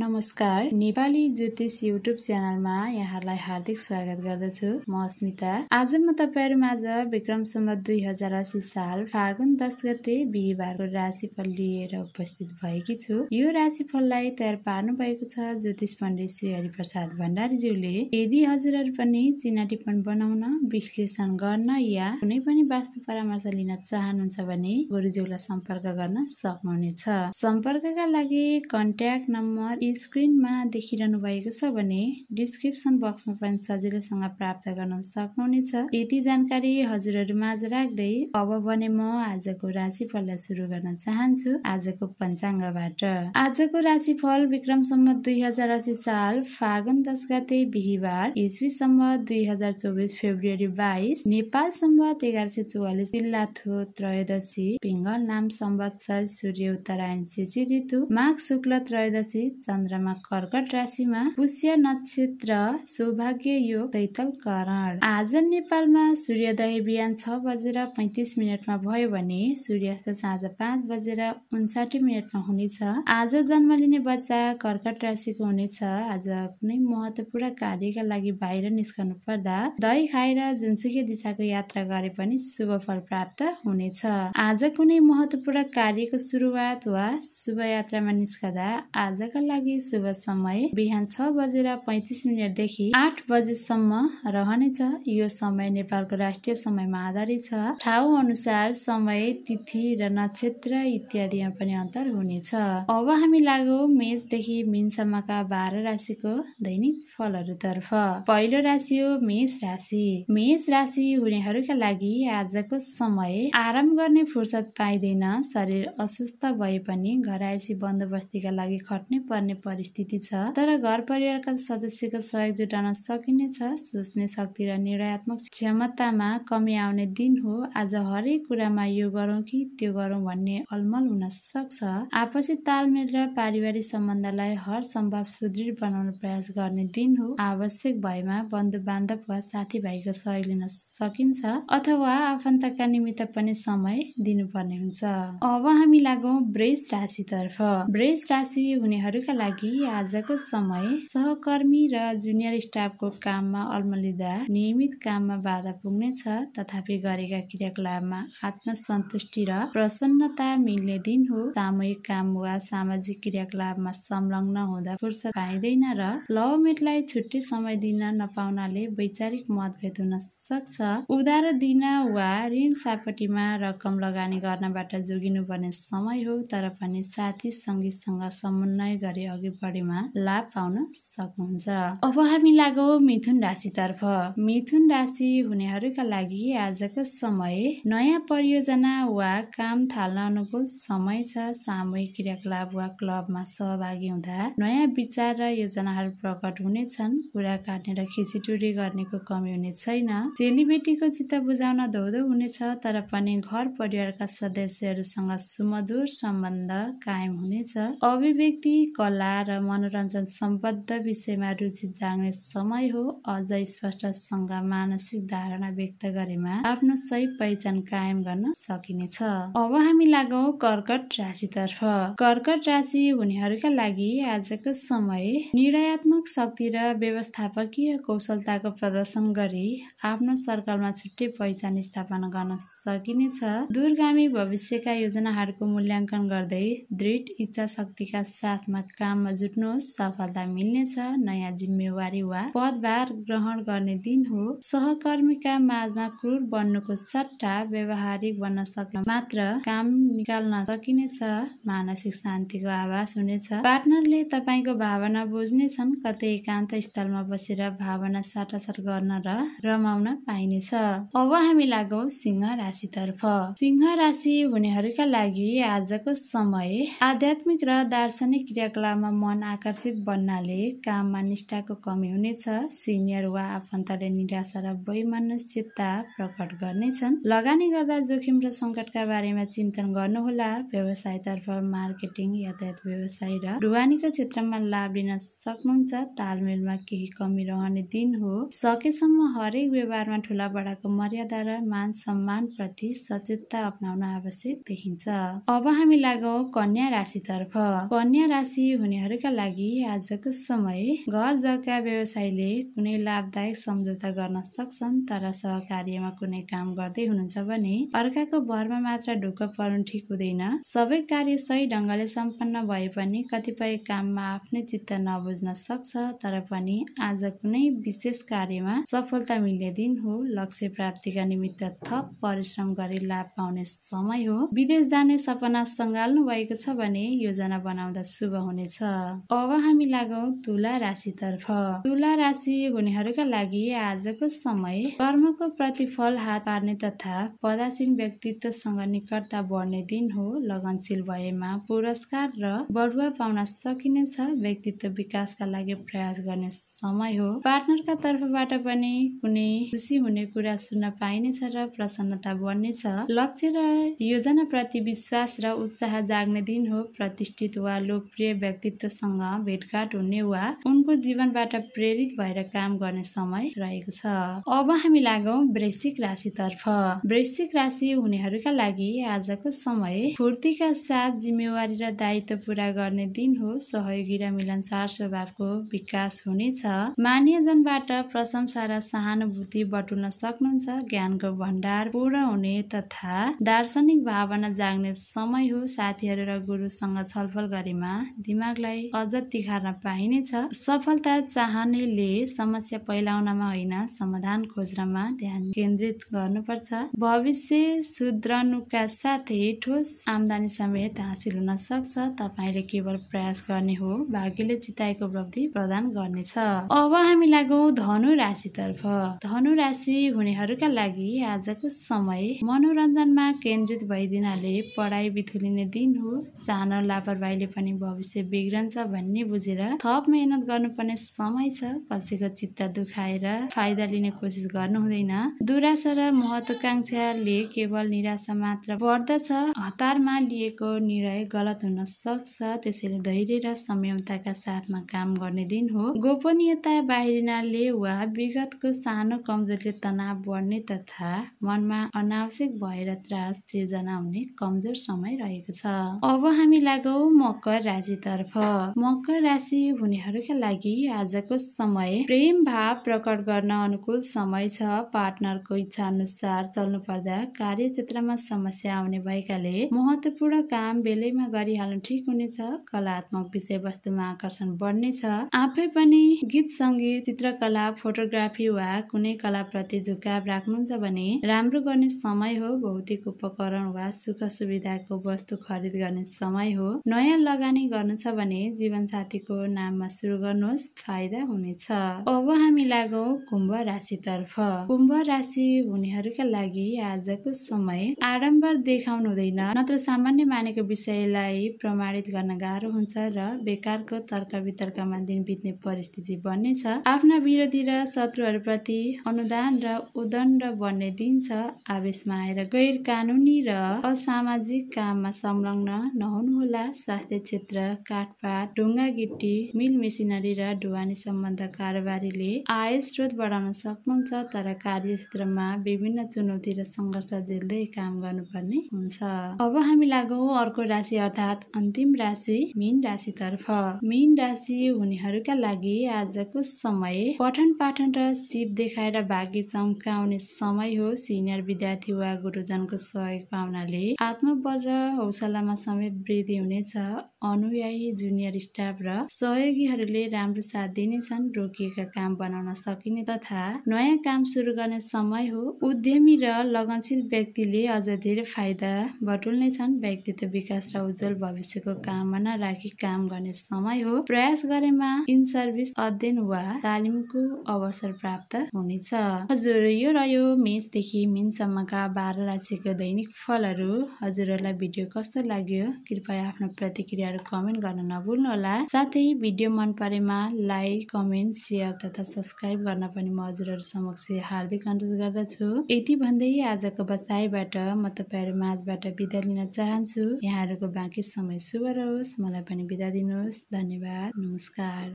नमस्कार नेपाली ज्योतिष युट्युब च्यानलमा यहाँहरूलाई हार्दिक स्वागत गर्दछु म अस्मिता आज म तपाईँहरू माझ विक्रम सम्बत दुई हजार असी साल फागुन दस गते बिहिबारको राशिफल लिएर उपस्थित भएकी छु यो राशिफललाई तयार पार्नु भएको छ ज्योतिष पण्डित श्री हरिप्रसाद भण्डारीज्यूले यदि हजुरहरू पनि चिना टिप्पण बनाउन विश्लेषण गर्न या कुनै पनि वास्तु परामर्श लिन चाहनुहुन्छ भने गुरुज्यूलाई सम्पर्क गर्न सक्नुहुनेछ सम्पर्कका लागि कन्ट्याक्ट नम्बर स्क्रिनमा देखिरहनु भएको छ भने डिस्क्रिप्सन बक्समा पनि सजिलैसँग प्राप्त गर्न सक्नुहुनेछ यति जानकारी हजुरहरू माझ राख्दै अब भने म आजको राशिफललाई सुरु गर्न चाहन्छु आजको पञ्चाङ्गबाट आजको राशिफल विक्रम दुई हजार अस्सी साल फागुन दस गते बिहिबार सम्म दुई हजार चौबिस फेब्रुअरी बाइस नेपाल सम्बत एघार सय चौवालिस जिल्ला थो त्रयोदशी पिङ्गल नाम सम्वत्सर सूर्य उत्तरायण शिशिर ऋतु माघ शुक्ल त्रयोदशी चन्द्रमा कर्कट राशिमा पुष्य नक्षत्र सौभाग्य योग करण आज नेपालमा सूर्योदय बिहान छ बजेर पैतिस मिनटमा भयो भने सूर्यास्त साँझ पाँच बजेर उन्साठी मिनटमा हुनेछ आज जन्म लिने बच्चा कर्कट राशिको हुनेछ आज कुनै महत्त्वपूर्ण कार्यका लागि बाहिर निस्कनु पर्दा दही खाएर जुनसुकै दिशाको यात्रा गरे पनि शुभ फल प्राप्त हुनेछ आज कुनै महत्त्वपूर्ण कार्यको सुरुवात वा शुभ यात्रामा निस्कदा आजका लागि लागि शुभ समय बिहान छ बजेर पैतिस मिनटदेखि आठ बजेसम्म रहनेछ यो समय नेपालको राष्ट्रिय समयमा आधारित छ ठाउँ अनुसार समय तिथि र नक्षत्र इत्यादिमा पनि अन्तर हुनेछ अब हामी लागौ मेषदेखि मिनसम्मका बाह्र राशिको दैनिक फलहरूतर्फ पहिलो राशि हो मेष राशि मेष राशि हुनेहरूका लागि आजको समय आराम गर्ने फुर्सद पाइँदैन शरीर अस्वस्थ भए पनि घरायसी बन्दोबस्तीका लागि खट्नै पर्ने पर्ने परिस्थिति छ तर घर परिवारका सदस्यको सहयोग जुटाउन सकिनेछ सोच्ने शक्ति र निर्णयात्मक क्षमतामा कमी आउने दिन हो आज हरेक कुरामा यो गरौँ कि त्यो गरौँ भन्ने अलमल हुन सक्छ आपसी तालमेल र पारिवारिक सम्बन्धलाई हर सम्भव सुदृढ बनाउन प्रयास गर्ने दिन हो आवश्यक भएमा बन्धु बान्धव वा साथीभाइको सहयोग लिन सकिन्छ अथवा आफन्तका निमित्त पनि समय दिनुपर्ने हुन्छ अब हामी लागौँ ब्रेस राशितर्फ ब्रेस राशि हुनेहरूका लागि आजको समय सहकर्मी र जुनियर स्टाफको काममा अल्मलिँदा नियमित काममा बाधा पुग्नेछ तथापि गरेका क्रियाकलापमा आत्मसन्तुष्टि र प्रसन्नता मिल्ने दिन हो सामूहिक काम वा सामाजिक क्रियाकलापमा संलग्न हुँदा फुर्सद पाइँदैन र लभमेटलाई छुट्टी समय दिन नपाउनाले वैचारिक मतभेद हुन सक्छ उधार दिन वा ऋण सापटीमा रकम लगानी गर्नबाट जोगिनुपर्ने समय हो तर पनि साथी सङ्गीतसँग समन्वय गरे अघि बढेमा लाभ पाउन सक्नुहुन्छ अब हामी लागौ मिथुन राशितर्फ मिथुन राशि हुनेहरूका लागि आजको समय नयाँ परियोजना वा काम थाल्न अनुकूल समय छ सामूहिक क्रियाकलाप वा क्लबमा सहभागी हुँदा नयाँ विचार र योजनाहरू प्रकट हुनेछन् कुरा काट्ने र खिचिटुरी गर्नेको कमी हुने छैन चेलीबेटीको चित्त बुझाउन धोधो हुनेछ तर पनि घर परिवारका सदस्यहरूसँग सुमधुर सम्बन्ध कायम हुनेछ अभिव्यक्ति कला कला र मनोरञ्जन सम्बद्ध विषयमा रुचि जाग्ने समय हो अझ स्पष्टसँग मानसिक धारणा व्यक्त गरेमा आफ्नो सही पहिचान कायम गर्न सकिनेछ अब हामी लागौ कर्कट राशितर्फ कर्कट राशि हुनेहरूका लागि आजको समय निर्णयात्मक शक्ति र व्यवस्थापकीय कौशलताको प्रदर्शन गरी आफ्नो सर्कलमा छुट्टै पहिचान स्थापना गर्न सकिनेछ दूरगामी भविष्यका योजनाहरूको मूल्याङ्कन गर्दै दृढ इच्छा शक्तिका साथमा काम काममा जुट्नुहोस् सफलता मिल्नेछ नयाँ जिम्मेवारी वा पदभार ग्रहण गर्ने दिन हो सहकर्मीका माझमा क्रूर बन्नुको सट्टा व्यवहारिक बन्न सके मात्र काम निकाल्न सकिनेछ मानसिक शान्तिको आवाज हुनेछ पार्टनरले तपाईँको भावना बुझ्नेछन् कतै एकान्त स्थलमा बसेर भावना साटासाट गर्न र रमाउन पाइनेछ अब हामी लागौ सिंह राशितर्फ सिंह राशि हुनेहरूका लागि आजको समय आध्यात्मिक र दार्शनिक क्रियाकलाप काममा मन आकर्षित बन्नाले काममा निष्ठाको कमी हुनेछ सिनियर वा आफन्तले निराशा र वैमानस्यता प्रकट गर्नेछन् लगानी गर्दा जोखिम र सङ्कटका बारेमा चिन्तन गर्नुहोला व्यवसायतर्फ मार्केटिङ यातायात व्यवसाय र ढुवानीको क्षेत्रमा लाभ लिन सक्नुहुन्छ तालमेलमा केही कमी रहने दिन हो सकेसम्म हरेक व्यवहारमा ठुला बडाको मर्यादा र मान सम्मान प्रति सचेतता अप्नाउन आवश्यक देखिन्छ अब हामी लागौ कन्या राशितर्फ कन्या राशि हुनेहरूका लागि आजको समय घर जग्गा व्यवसायले कुनै लाभदायक सम्झौता गर्न सक्छन् तर सहकार्यमा कुनै काम गर्दै हुनुहुन्छ भने अर्काको भरमा मात्र ढुक्क पर्नु ठिक हुँदैन सबै कार्य सही ढङ्गले सम्पन्न भए पनि कतिपय काममा आफ्नै चित्त नबुझ्न सक्छ तर पनि आज कुनै विशेष कार्यमा सफलता मिल्ने दिन हो लक्ष्य प्राप्तिका निमित्त थप परिश्रम गरी लाभ पाउने समय हो विदेश जाने सपना सङ्घाल्नु भएको छ भने योजना बनाउँदा शुभ हुने हुनेछ अब हामी लागौ तुला राशितर्फ तुला राशि हुनेहरूका लागि आजको समय कर्मको प्रतिफल हात पार्ने तथा पदासीन व्यक्तित्वसँग निकटता बढ्ने दिन हो लगनशील भएमा पुरस्कार र बढुवा पाउन सकिनेछ व्यक्तित्व विकासका लागि प्रयास गर्ने समय हो पार्टनरका तर्फबाट पनि कुनै खुसी हुने कुरा सुन्न पाइनेछ र प्रसन्नता बढ्नेछ लक्ष्य र योजना प्रति विश्वास र उत्साह जाग्ने दिन हो प्रतिष्ठित वा लोकप्रिय व्यक्ति व्यक्तित्वसँग भेटघाट हुने वा उनको जीवनबाट प्रेरित भएर काम गर्ने समय रहेको छ अब हामी लागौ वृश्चिक राशितर्फ वृश्चिक राशि हुनेहरूका लागि आजको समय फुर्तीका साथ जिम्मेवारी र दायित्व पुरा गर्ने दिन हो सहयोगी र मिलनसार स्वभावको विकास हुनेछ मान्यजनबाट प्रशंसा र सहानुभूति बटुल्न सक्नुहुन्छ ज्ञानको भण्डार पूर्ण हुने तथा दार्शनिक भावना जाग्ने समय हो साथीहरू र गुरुसँग छलफल गरेमा दिमाग दिमागलाई अझ तिखार्न पाइनेछ सफलता चाहनेले समस्या फैलाउनमा होइन समाधान खोज्नमा ध्यान केन्द्रित गर्नुपर्छ भविष्य सुध्रनुका साथै ठोस आमदानी समेत हासिल हुन सक्छ तपाईँले केवल प्रयास गर्ने हो भाग्यले चिताएको उपलब्धि प्रदान गर्नेछ अब हामी लागौ धनु राशितर्फ धनु राशि हुनेहरूका लागि आजको समय मनोरञ्जनमा केन्द्रित भइदिनाले पढाइ बिथुलिने दिन हो सानो लापरवाहीले पनि भविष्य बिग्रन्छ भन्ने बुझेर थप मेहनत गर्नुपर्ने समय छ कसैको चित्त दुखाएर फाइदा लिने कोसिस गर्नु हुँदैन दुराशा र महत्वकांक्षाले केवल निराशा मात्र बढ्दछ हतारमा लिएको निर्णय गलत हुन सक्छ त्यसैले धैर्य र संयमताका साथमा काम गर्ने दिन हो गोपनीयता बाहिरिनाले वा विगतको सानो कमजोरीले तनाव बढ्ने तथा मनमा अनावश्यक भएर त्रास सिर्जना हुने कमजोर समय रहेको छ अब हामी लागौ मकर राशितर्फ तर्फ मकर राशि हुनेहरूका लागि आजको समय प्रेम भाव प्रकट गर्न अनुकूल समय छ पार्टनरको इच्छा अनुसार चल्नु पर्दा कार्य क्षेत्रमा समस्या आउने भएकाले महत्वपूर्ण काम बेलैमा गरिहाल्नु ठिक हुनेछ कलात्मक विषयवस्तुमा आकर्षण बढ्नेछ आफै पनि गीत सङ्गीत चित्रकला फोटोग्राफी वा कुनै कला प्रति झुकाव राख्नुहुन्छ भने राम्रो गर्ने समय हो भौतिक उपकरण वा सुख सुविधाको वस्तु खरिद गर्ने समय हो नयाँ लगानी गर्नु छ भने साथीको नाममा सुरु गर्नुहोस् फाइदा हुनेछ अब हामी लागौ कुम्भ राशितर्फ कुम्भ राशि हुनेहरूका लागि आजको समय आडम्बर देखाउनु हुँदैन नत्र सामान्य मानेको विषयलाई प्रमाणित गर्न गाह्रो हुन्छ र बेकारको तर्क वितर्कमा दिन बित्ने परिस्थिति बन्नेछ आफ्ना विरोधी र शत्रुहरूप्रति अनुदान र उदण्ड बन्ने दिन छ आवेशमा आएर गैर कानुनी र असामाजिक काममा संलग्न नहुनुहोला स्वास्थ्य क्षेत्र काठपात ढुङ्गा गिटी मिल मेसिनरी र ढुवानी सम्बन्ध कारोबारीले आय स्रोत बढाउन सक्नुहुन्छ तर कार्यक्षेत्रमा विभिन्न चुनौती र सङ्घर्ष झेल्दै काम गर्नुपर्ने हुन्छ अब हामी लागौ अर्को राशि अर्थात् अन्तिम राशि मिन तर्फ मिन राशि हुनेहरूका लागि आजको समय पठन पाठन र सिप देखाएर भाग्य चम्काउने समय हो सिनियर विद्यार्थी वा गुरुजनको सहयोग पाउनाले आत्मबल र हौसलामा समेत वृद्धि हुनेछ अनुयायी जुनियर स्टाफ र सहयोगीहरूले राम्रो साथ दिनेछन् रोकिएका काम बनाउन सकिने तथा नयाँ काम सुरु गर्ने समय हो उद्यमी र लगनशील व्यक्तिले अझ धेरै फाइदा बटुल्नेछन् व्यक्तित्व विकास र उज्जवल भविष्यको कामना राखी काम गर्ने समय हो प्रयास गरेमा इन सर्भिस अध्ययन वा तालिमको अवसर प्राप्त हुनेछ हजुर यो रह्यो मेचदेखि मिनसम्मका बाह्र राशिको दैनिक फलहरू हजुरहरूलाई भिडियो कस्तो लाग्यो कृपया आफ्नो प्रतिक्रियाहरू कमेन्ट गर्न नभुल्नुहोला साथै भिडियो मन परेमा लाइक कमेन्ट सेयर तथा सब्सक्राइब गर्न पनि म हजुरहरू समक्ष हार्दिक अनुरोध गर्दछु यति भन्दै आजको बसाइबाट म तपाईँहरू माझबाट बिदा लिन चाहन्छु यहाँहरूको बाँकी समय शुभ रहोस् मलाई पनि बिदा दिनुहोस् धन्यवाद नमस्कार